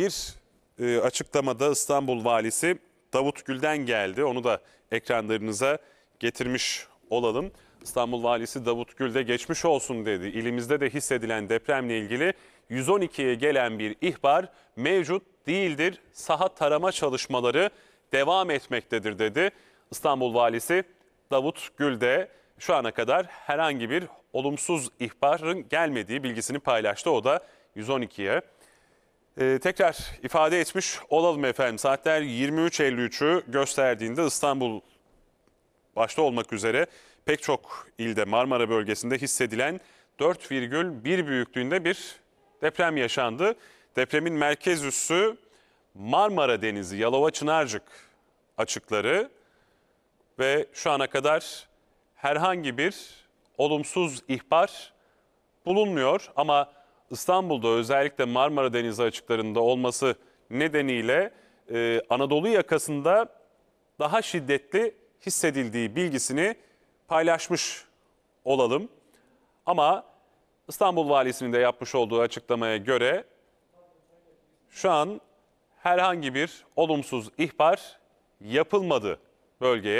Bir e, açıklamada İstanbul Valisi Davut Gül'den geldi. Onu da ekranlarınıza getirmiş olalım. İstanbul Valisi Davut Gül de geçmiş olsun dedi. İlimizde de hissedilen depremle ilgili 112'ye gelen bir ihbar mevcut değildir. Saha tarama çalışmaları devam etmektedir dedi. İstanbul Valisi Davut Gül de şu ana kadar herhangi bir olumsuz ihbarın gelmediği bilgisini paylaştı. O da 112'ye. Ee, tekrar ifade etmiş olalım efendim. Saatler 23.53'ü gösterdiğinde İstanbul başta olmak üzere pek çok ilde Marmara bölgesinde hissedilen 4,1 büyüklüğünde bir deprem yaşandı. Depremin merkez üssü Marmara Denizi, Yalova Çınarcık açıkları ve şu ana kadar herhangi bir olumsuz ihbar bulunmuyor ama İstanbul'da özellikle Marmara Denizi açıklarında olması nedeniyle e, Anadolu yakasında daha şiddetli hissedildiği bilgisini paylaşmış olalım. Ama İstanbul Valisi'nin de yapmış olduğu açıklamaya göre şu an herhangi bir olumsuz ihbar yapılmadı bölgeye.